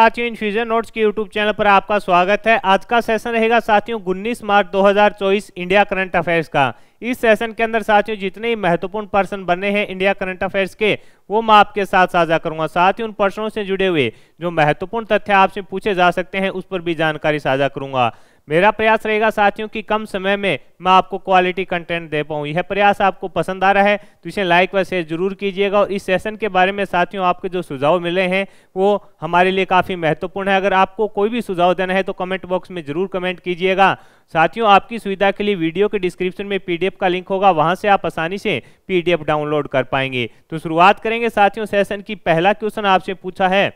साथियों Infusion Notes के YouTube channel पर आपका स्वागत है आज का सेशन रहेगा साथियों उन्नीस मार्च 2024 इंडिया करंट अफेयर्स का इस सेशन के अंदर साथियों जितने ही महत्वपूर्ण पर्सन बने हैं इंडिया करंट अफेयर्स के वो मैं आपके साथ साझा करूंगा साथ ही उन पर्सनों से जुड़े हुए जो महत्वपूर्ण तथ्य आपसे पूछे जा सकते हैं उस पर भी जानकारी साझा करूंगा मेरा प्रयास रहेगा साथियों कि कम समय में मैं आपको क्वालिटी कंटेंट दे पाऊँ यह प्रयास आपको पसंद आ रहा है तो इसे लाइक व शेयर जरूर कीजिएगा और इस सेशन के बारे में साथियों आपके जो सुझाव मिले हैं वो हमारे लिए काफ़ी महत्वपूर्ण है अगर आपको कोई भी सुझाव देना है तो कमेंट बॉक्स में जरूर कमेंट कीजिएगा साथियों आपकी सुविधा के लिए वीडियो के डिस्क्रिप्शन में पीडीएफ का लिंक होगा वहां से आप आसानी से पीडीएफ डाउनलोड कर पाएंगे तो शुरुआत करेंगे साथियों सेशन की पहला क्वेश्चन आपसे पूछा है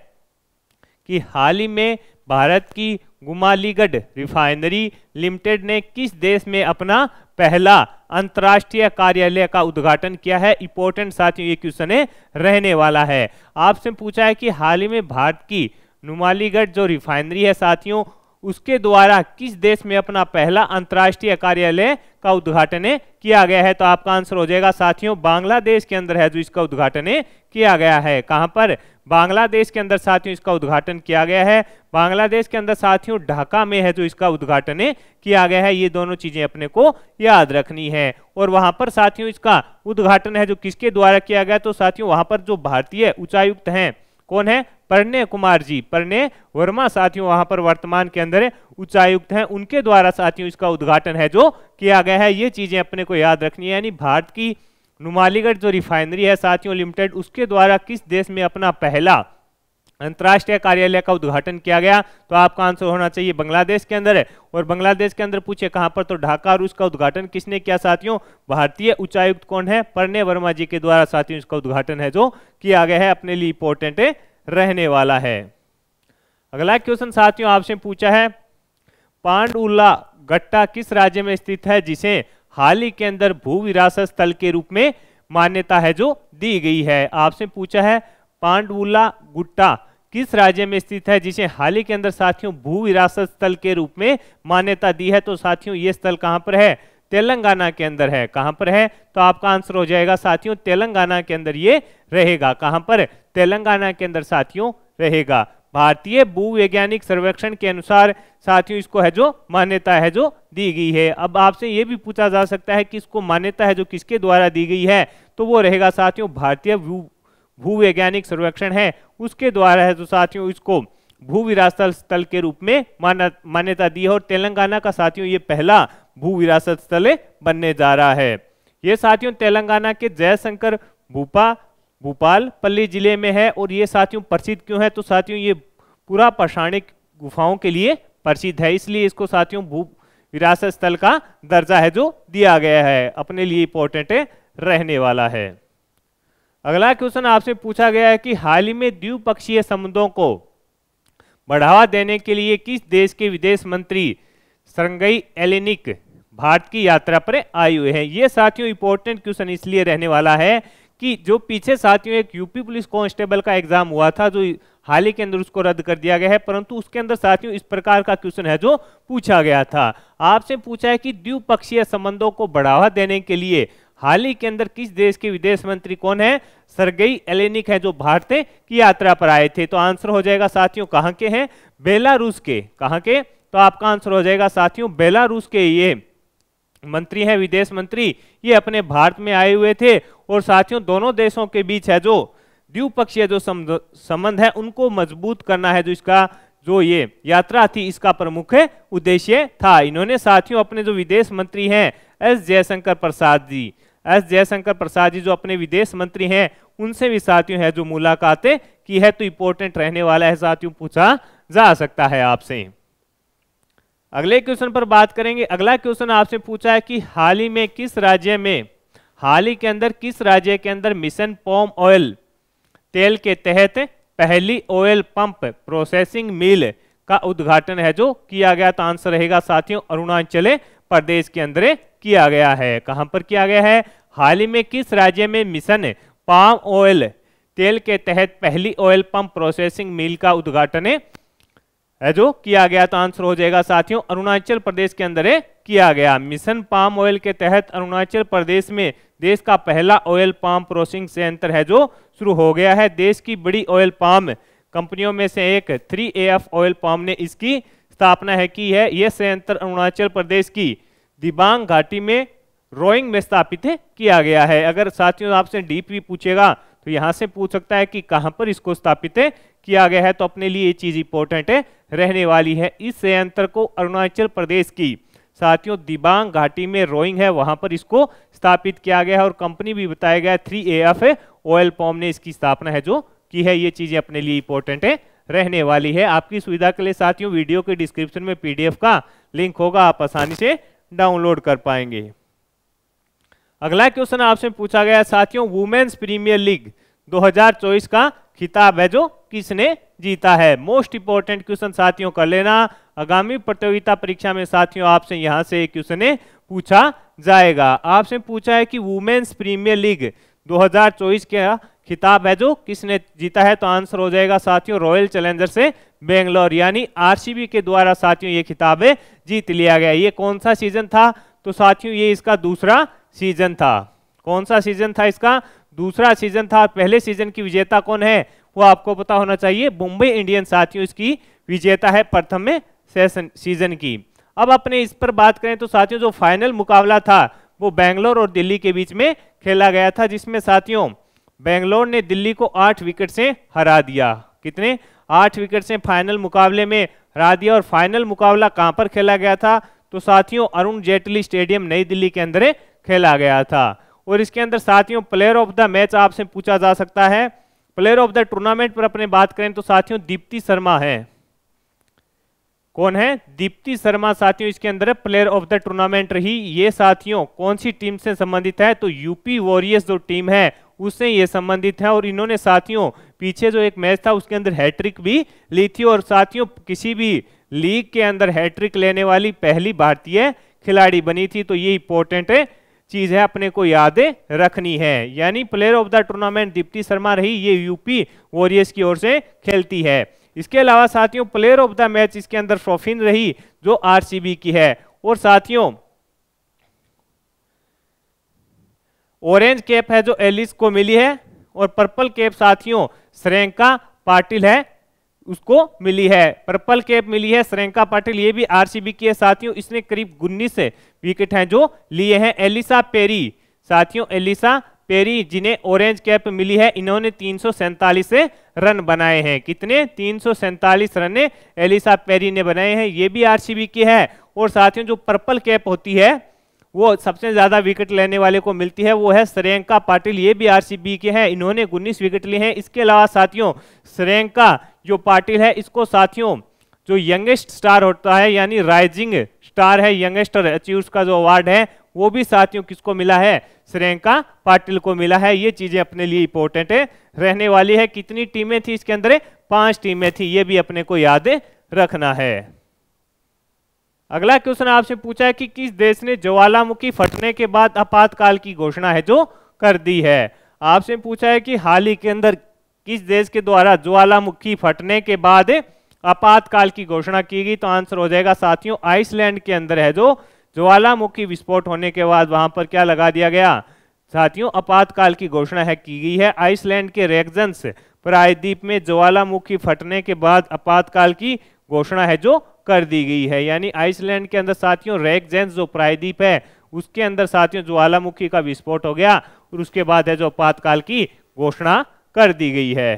कि हाल ही में भारत की गुमालीगढ़ रिफाइनरी लिमिटेड ने किस देश में अपना पहला अंतर्राष्ट्रीय कार्यालय का उद्घाटन किया है इंपोर्टेंट साथियों ये क्वेश्चन है रहने वाला है आपसे पूछा है कि हाल ही में भारत की नुमालीगढ़ जो रिफाइनरी है साथियों उसके द्वारा किस देश में अपना पहला अंतर्राष्ट्रीय कार्यालय का उद्घाटन किया गया है तो आपका आंसर हो जाएगा साथियों बांग्लादेश के अंदर है जो इसका उद्घाटन किया गया है कहां पर बांग्लादेश के अंदर साथियों इसका उद्घाटन किया गया है बांग्लादेश के अंदर साथियों ढाका में है जो इसका उद्घाटन किया गया है ये दोनों चीजें अपने को याद रखनी है और वहां पर साथियों इसका उद्घाटन है जो किसके द्वारा किया गया तो साथियों वहां पर जो भारतीय उच्चायुक्त हैं कौन है परने कुमार जी परने वर्मा साथियों वहां पर वर्तमान के अंदर उच्चायुक्त हैं उनके द्वारा साथियों इसका उद्घाटन है जो किया गया है ये चीजें अपने को याद रखनी है यानी भारत की नुमालीगढ़ जो रिफाइनरी है साथियों लिमिटेड उसके द्वारा किस देश में अपना पहला अंतर्राष्ट्रीय कार्यालय का उद्घाटन किया गया तो आपका आंसर होना चाहिए बांग्लादेश के अंदर है और बांग्लादेश के अंदर पूछे कहां पर तो ढाका और उसका उद्घाटन किसने किया साथियों भारतीय उच्चायुक्त कौन है परने वर्मा जी के द्वारा साथियों इसका उद्घाटन है जो किया गया है अपने लिए इंपॉर्टेंट रहने वाला है अगला क्वेश्चन साथियों आपसे पूछा है पांडुला गट्टा किस राज्य में स्थित है जिसे हाल ही के अंदर भू विरासत स्थल के रूप में मान्यता है जो दी गई है आपसे पूछा है पांडुला गुट्टा किस राज्य में स्थित है जिसे हाल ही के अंदर साथियों भू विरासत स्थल के रूप में मान्यता दी है तो साथियों ये स्थल कहां पर है तेलंगाना के अंदर है कहां पर है तो आपका आंसर हो जाएगा साथियों तेलंगाना के अंदर ये रहेगा कहां पर तेलंगाना के अंदर साथियों रहेगा भारतीय भूवैज्ञानिक सर्वेक्षण के अनुसार साथियों इसको है जो मान्यता है जो दी गई है अब आपसे ये भी पूछा जा सकता है कि इसको मान्यता है जो किसके द्वारा दी गई है तो वो रहेगा साथियों भारतीय भूवैज्ञानिक सर्वेक्षण है उसके द्वारा है जो साथियों इसको भू विरासत स्थल के रूप में मान्यता दी है और तेलंगाना का साथियों ये पहला भू विरासत स्थल बनने जा रहा है ये साथियों तेलंगाना के जयशंकर भूपा भोपाल पल्ली जिले में है और ये साथियों प्रसिद्ध क्यों है तो साथियों ये पूरा पषाणिक गुफाओं के लिए प्रसिद्ध है इसलिए इसको साथियों भू विरासत स्थल का दर्जा है जो दिया गया है अपने लिए इंपॉर्टेंट रहने वाला है अगला क्वेश्चन आपसे पूछा गया है कि हाल ही में द्विपक्षीय संबंधों को बढ़ावा देने के लिए किस देश के विदेश मंत्री सरंगई एलेनिक भारत की यात्रा पर आए हुए हैं ये साथियों इंपॉर्टेंट क्वेश्चन इसलिए रहने वाला है कि जो पीछे साथियों एक यूपी पुलिस कांस्टेबल का एग्जाम हुआ था जो हाल ही के अंदर उसको रद्द कर दिया गया है परंतु उसके अंदर साथियों इस प्रकार का क्वेश्चन है जो पूछा गया था आपसे पूछा है कि द्विपक्षीय संबंधों को बढ़ावा देने के लिए हाल ही के अंदर किस देश के विदेश मंत्री कौन है सरगई एलेनिक है जो भारत की यात्रा पर आए थे तो आंसर हो जाएगा साथियों कहां के हैं बेलारूस के कहा के तो आपका आंसर हो जाएगा साथियों बेलारूस के ये मंत्री हैं विदेश मंत्री ये अपने भारत में आए हुए थे और साथियों दोनों देशों के बीच है जो द्विपक्षीय जो संबंध है उनको मजबूत करना है जो इसका जो ये यात्रा थी इसका प्रमुख उद्देश्य था इन्होंने साथियों अपने जो विदेश मंत्री हैं एस जयशंकर प्रसाद जी एस जयशंकर प्रसाद जी जो अपने विदेश मंत्री हैं उनसे भी साथियों है जो मुलाकातें की है तो इंपोर्टेंट रहने वाला है साथियों पूछा जा सकता है आपसे अगले क्वेश्चन पर बात करेंगे अगला क्वेश्चन आपसे पूछा है कि हाल ही में किस राज्य में हाल ही के अंदर किस राज्य के अंदर मिशन पॉम ऑयल तेल के तहत पहली ऑयल पंप प्रोसेसिंग मिल का उद्घाटन है जो किया गया तो आंसर रहेगा साथियों अरुणाचल प्रदेश के अंदर किया गया है कहां पर किया गया है हाल ही में किस राज्य में मिशन पाम ऑयल तेल के तहत पहली ऑयल पंप प्रोसेसिंग मिल का उद्घाटन है जो किया गया तो आंसर हो जाएगा साथियों अरुणाचल प्रदेश के अंदर किया गया मिशन पाम ऑयल के तहत अरुणाचल प्रदेश में देश का पहला ऑयल पाम प्रोसेसिंग सेंटर है जो शुरू हो गया है देश की बड़ी ऑयल पाम कंपनियों में से एक थ्री एफ ऑयल पाम ने इसकी स्थापना है की है यह सेंटर अरुणाचल प्रदेश की दिबांग घाटी में रोइंग में स्थापित किया गया है अगर साथियों आपसे डीप भी पूछेगा तो यहां से पूछ सकता है कि कहां पर इसको स्थापित किया गया है तो अपने लिए ये चीज इंपॉर्टेंट है रहने वाली है इस संयंत्र को अरुणाचल प्रदेश की साथियों दिबांग घाटी में रोइंग है वहां पर इसको स्थापित किया गया है और कंपनी भी बताया गया three A F oil palm ने इसकी स्थापना है जो की है ये चीजें अपने लिए इंपॉर्टेंट है रहने वाली है आपकी सुविधा के लिए साथियों वीडियो के डिस्क्रिप्शन में पीडीएफ का लिंक होगा आप आसानी से डाउनलोड कर पाएंगे अगला क्वेश्चन आपसे पूछा गया साथियों वुमेन्स प्रीमियर लीग 2024 का खिताब है जो किसने जीता है मोस्ट इंपोर्टेंट क्वेश्चन साथियों कर लेना आगामी प्रतियोगिता परीक्षा में साथियों आपसे यहां से क्वेश्चन पूछा जाएगा आपसे पूछा है कि वुमेन्स प्रीमियर लीग 2024 का खिताब है जो किसने जीता है तो आंसर हो जाएगा साथियों रॉयल चैलेंजर से बेंगलोर यानी आरसीबी के द्वारा साथियों ये खिताबें जीत लिया गया ये कौन सा सीजन था तो साथियों ये इसका दूसरा सीजन था कौन सा सीजन था इसका दूसरा सीजन था पहले सीजन की विजेता कौन है वो आपको पता होना चाहिए मुंबई इंडियन साथियों इसकी विजेता है प्रथम में सेशन सीजन की अब अपने इस पर बात करें तो साथियों जो फाइनल मुकाबला था वो बेंगलोर और दिल्ली के बीच में खेला गया था जिसमें साथियों बेंगलोर ने दिल्ली को आठ विकेट से हरा दिया कितने आठ विकेट से फाइनल मुकाबले में हरा दिया और फाइनल मुकाबला कहां पर खेला गया था तो साथियों अरुण जेटली स्टेडियम नई दिल्ली के अंदर खेला गया था और इसके अंदर साथियों प्लेयर ऑफ द मैच आपसे पूछा जा सकता है प्लेयर ऑफ द टूर्नामेंट पर अपने बात करें तो साथियों दीप्ति शर्मा है कौन है दीप्ति शर्मा साथियों इसके अंदर प्लेयर ऑफ द टूर्नामेंट रही ये साथियों कौन सी टीम से संबंधित है तो यूपी वॉरियर्स जो टीम है उससे ये संबंधित है और इन्होंने साथियों पीछे जो एक मैच था उसके अंदर हैट्रिक भी ली थी और साथियों किसी भी लीग के अंदर हैट्रिक लेने वाली पहली भारतीय खिलाड़ी बनी थी तो ये इंपॉर्टेंट चीज है अपने को याद रखनी है यानी player of the tournament Deepti Sharma रही ये यूपी वॉरियर्स की ओर से खेलती है इसके अलावा साथियों प्लेयर ऑफ द मैच इसके अंदर शोफिन रही जो आरसीबी की है और साथियों ऑरेंज कैप है जो एलिस को मिली है और पर्पल कैप साथियों श्रेंका पाटिल है उसको मिली है पर्पल कैप मिली है श्रेंका पाटिल ये भी आरसीबी की है साथियों इसने करीब उन्नीस विकेट हैं जो लिए हैं एलिसा पेरी साथियों एलिसा पेरी जिन्हें ऑरेंज कैप मिली है इन्होंने तीन रन बनाए हैं कितने तीन रन एलिसा पेरी ने बनाए हैं ये भी आर की है और साथियों जो पर्पल कैप होती है वो सबसे ज्यादा विकेट लेने वाले को मिलती है वो है श्रेयंका पाटिल ये भी आरसीबी के हैं इन्होंने उन्नीस विकेट लिए हैं इसके अलावा साथियों श्रेयंका जो पाटिल है इसको साथियों जो यंगेस्ट स्टार होता है यानी राइजिंग स्टार है यंगेस्ट अचीव का जो अवार्ड है वो भी साथियों किसको मिला है श्रेयंका पाटिल को मिला है ये चीजें अपने लिए इंपॉर्टेंट है रहने वाली है कितनी टीमें थी इसके अंदर पांच टीमें थी ये भी अपने को याद रखना है अगला क्वेश्चन आपसे पूछा है कि किस देश ने ज्वालामुखी फटने के बाद आपातकाल की घोषणा है जो कर दी है आपसे पूछा है कि हाल ही के अंदर किस देश के द्वारा ज्वालामुखी फटने के बाद आपातकाल की घोषणा की गई तो आंसर हो जाएगा साथियों आइसलैंड के अंदर है जो ज्वालामुखी विस्फोट होने के बाद वहां पर क्या लगा दिया गया साथियों आपातकाल की घोषणा है की गई है आइसलैंड के रेगजन्स प्रायद्वीप में ज्वालामुखी फटने के बाद आपातकाल की घोषणा है जो कर दी गई है यानी आइसलैंड के अंदर साथियों रेगजेंस जो प्रायद्वीप है उसके अंदर साथियों ज्वालामुखी का विस्फोट हो गया और उसके बाद है जो आपातकाल की घोषणा कर दी गई है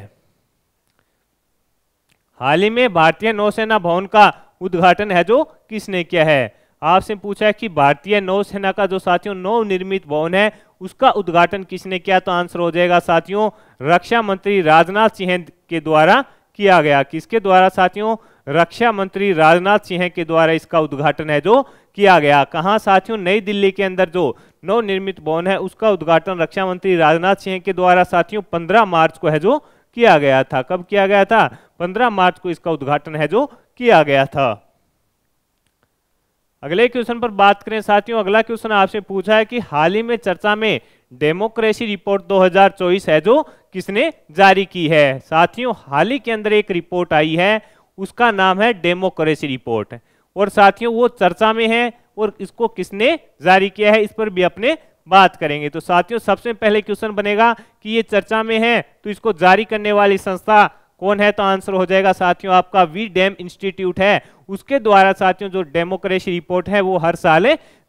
हाल ही में भारतीय नौसेना भवन का उद्घाटन है जो किसने किया है आपसे पूछा है कि भारतीय नौसेना का जो साथियों नव निर्मित भवन है उसका उद्घाटन किसने किया तो आंसर हो जाएगा साथियों रक्षा मंत्री राजनाथ सिंह के द्वारा किया गया किसके द्वारा साथियों रक्षा मंत्री राजनाथ सिंह के द्वारा इसका उद्घाटन है जो किया गया कहा साथियों नई दिल्ली के अंदर जो नवनिर्मित भवन है उसका उद्घाटन रक्षा मंत्री राजनाथ सिंह के द्वारा साथियों पंद्रह मार्च को है जो किया गया था कब किया गया था पंद्रह मार्च को इसका उद्घाटन है जो किया गया था अगले क्वेश्चन पर बात करें साथियों अगला क्वेश्चन आपसे पूछा है कि हाल ही में चर्चा में डेमोक्रेसी रिपोर्ट 2024 है जो किसने जारी की है साथियों हाल ही के अंदर एक रिपोर्ट आई है उसका नाम है डेमोक्रेसी रिपोर्ट और साथियों वो चर्चा में है और इसको किसने जारी किया है इस पर भी अपने बात करेंगे तो साथियों सबसे पहले क्वेश्चन बनेगा कि ये चर्चा में है तो इसको जारी करने वाली संस्था कौन है तो आंसर हो जाएगा साथियों आपका वी डैम इंस्टीट्यूट है उसके द्वारा साथियों जो डेमोक्रेसी रिपोर्ट है वो हर साल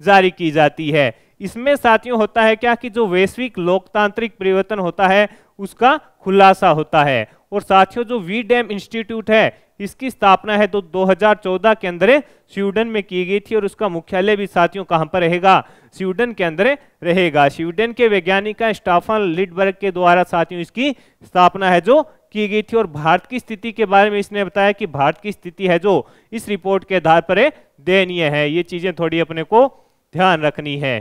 जारी की जाती है इसमें साथियों होता है क्या कि जो वैश्विक लोकतांत्रिक परिवर्तन होता है उसका खुलासा होता है और साथियों जो वी डैम इंस्टीट्यूट है इसकी स्थापना है तो 2014 के अंदर स्वीडन में की गई थी और उसका मुख्यालय भी साथियों कहां पर रहेगा स्वीडन के अंदर रहेगा स्वीडन के वैज्ञानिक स्टाफन लिडबर्ग के द्वारा साथियों इसकी स्थापना है जो की गई थी और भारत की स्थिति के बारे में इसने बताया कि भारत की स्थिति है जो इस रिपोर्ट के आधार पर दयनीय है ये चीजें थोड़ी अपने को ध्यान रखनी है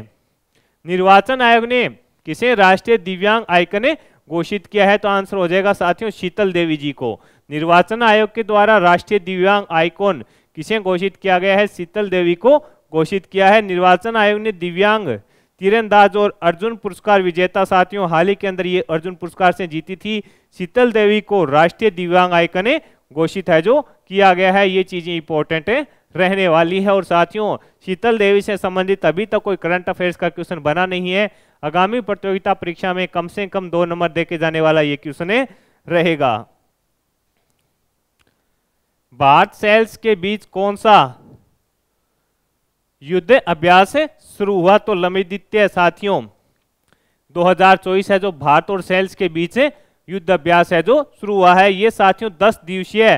निर्वाचन आयोग ने किसे राष्ट्रीय दिव्यांग आयोग ने घोषित किया है तो आंसर हो जाएगा साथियों शीतल देवी जी को निर्वाचन आयोग के द्वारा राष्ट्रीय दिव्यांग आइकॉन किसे घोषित किया गया है शीतल देवी को घोषित किया है निर्वाचन आयोग ने दिव्यांग तीरंदाज और अर्जुन पुरस्कार विजेता साथियों हाल ही के अंदर ये अर्जुन पुरस्कार से जीती थी शीतल देवी को राष्ट्रीय दिव्यांग आयकन घोषित है जो किया गया है ये चीजें इंपॉर्टेंट है रहने वाली है और साथियों शीतल देवी से संबंधित अभी तक कोई करंट अफेयर्स का क्वेश्चन बना नहीं है आगामी प्रतियोगिता परीक्षा में कम से कम दो नंबर देके जाने वाला ये क्वेश्चन रहेगा भारत सेल्स के बीच कौन सा युद्ध अभ्यास शुरू हुआ तो लमिदित्य साथियों 2024 है जो भारत और सेल्स के बीच युद्ध अभ्यास है जो शुरू हुआ है ये साथियों 10 दिवसीय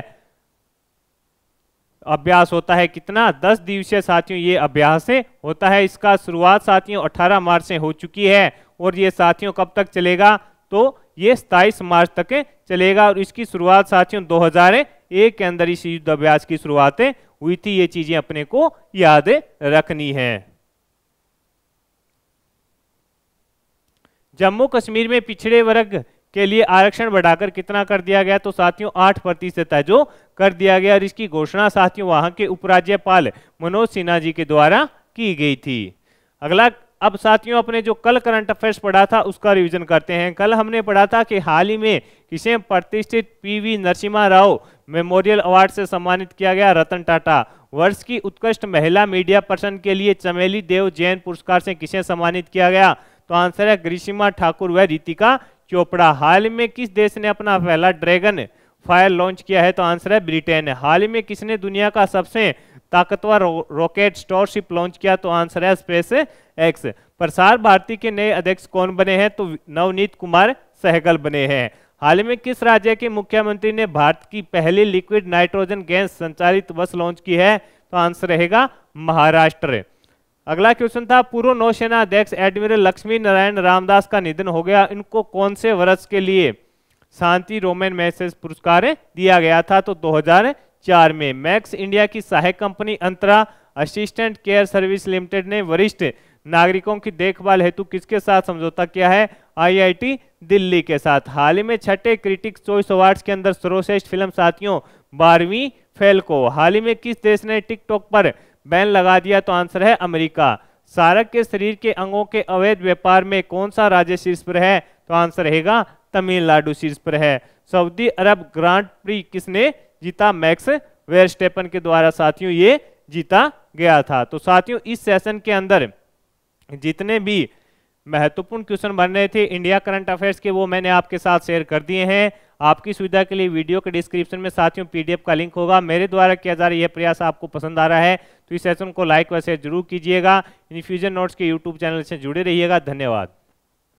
अभ्यास होता है कितना 10 दिवसीय साथियों ये अभ्यास होता है इसका शुरुआत साथियों 18 मार्च से हो चुकी है और ये साथियों कब तक चलेगा तो ये सताइस मार्च तक चलेगा और इसकी शुरुआत साथियों दो ए के अंदर इस अभ्यास की शुरुआतें हुई थी ये चीजें अपने को याद रखनी है जम्मू कश्मीर में पिछड़े वर्ग के लिए आरक्षण बढ़ाकर कितना कर दिया गया तो साथियों आठ प्रतिशत है जो कर दिया गया और इसकी घोषणा साथियों वहां के उपराज्यपाल मनोज सिन्हा जी के द्वारा की गई थी अगला अब साथियों अपने जो कल करंट अफेयर्स पढ़ा था उसका रिवीजन करते हैं कल हमने पढ़ा था कि हाल ही में किसे प्रतिष्ठित PV Narasimha Rao memorial award से सम्मानित किया गया रतन टाटा वर्ष की उत्कृष्ट महिला मीडिया पर्सन के लिए चमेली देव जैन पुरस्कार से किसे सम्मानित किया गया तो आंसर है ग्रीषिमा ठाकुर व रीतिका चोपड़ा हाल में किस देश ने अपना पहला ड्रैगन फायर लॉन्च किया है तो आंसर है ब्रिटेन हाल में किसने दुनिया का सबसे ताकतवर रॉकेट स्टोरशिप लॉन्च किया तो आंसर है स्पेस एक्स प्रसार भारती के नए अध्यक्ष कौन बने हैं तो नवनीत कुमार सहगल बने हैं हाल ही में किस राज्य के मुख्यमंत्री ने भारत की पहली लिक्विड नाइट्रोजन गैस संचालित बस लॉन्च की है तो आंसर रहेगा महाराष्ट्र अगला क्वेश्चन था पूर्व नौसेना अध्यक्ष एडमिरल लक्ष्मी नारायण रामदास का निधन हो गया इनको कौन से वर्ष के लिए शांति रोमन मैसेज पुरस्कार दिया गया था तो 2000 चार में मैक्स इंडिया की सहायक company Antara assistant care service limited ने वरिष्ठ नागरिकों की देखभाल हेतु किसके साथ समझौता किया है आईआईटी दिल्ली के साथ हाल ही में छठे क्रिटिक्स चॉइस अवार्ड्स के अंदर सर्वश्रेष्ठ फिल्म साथियों बारहवीं फेल को हाल ही में किस देश ने टिकटॉक पर बैन लगा दिया तो आंसर है अमेरिका सारक के शरीर के अंगों के अवैध व्यापार में कौन सा राज्य शीर्ष पर है तो आंसर रहेगा तमिलनाडु शीर्ष पर है सऊदी अरब ग्रांड प्री किसने जीता मैक्स वेरस्टेपन के द्वारा साथियों ये जीता गया था तो साथियों इस सेशन के अंदर जितने भी महत्वपूर्ण क्वेश्चन बन रहे थे इंडिया करंट अफेयर्स के वो मैंने आपके साथ शेयर कर दिए हैं आपकी सुविधा के लिए वीडियो के डिस्क्रिप्शन में साथियों पीडीएफ का लिंक होगा मेरे द्वारा किया जा रहा है यह प्रयास आपको पसंद आ रहा है तो इस सेशन को लाइक व शेयर जरूर कीजिएगा इन्फ्यूजन नोट्स के यूट्यूब चैनल से जुड़े रहिएगा धन्यवाद